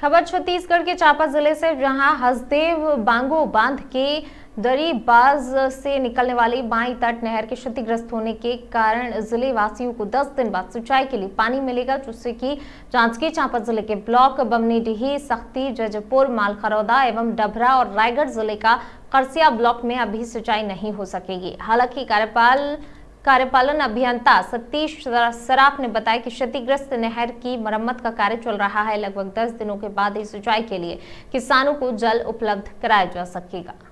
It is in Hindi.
खबर छत्तीसगढ़ के चांपा जिले से जहां हसदेव बांगो बांध के दरीबाज से निकलने वाली बाई तट नहर के क्षतिग्रस्त होने के कारण जिले वासियों को 10 दिन बाद सिंचाई के लिए पानी मिलेगा जिससे कि जांजगीर चांपा जिले के ब्लॉक बमनीडीही सख्ती जजपुर मालखरौदा एवं डभरा और रायगढ़ जिले का करसिया ब्लॉक में अभी सिंचाई नहीं हो सकेगी हालांकि कार्यपाल कार्यपालन अभियंता सतीश सराफ ने बताया कि क्षतिग्रस्त नहर की मरम्मत का कार्य चल रहा है लगभग दस दिनों के बाद इस सिंचाई के लिए किसानों को जल उपलब्ध कराया जा सकेगा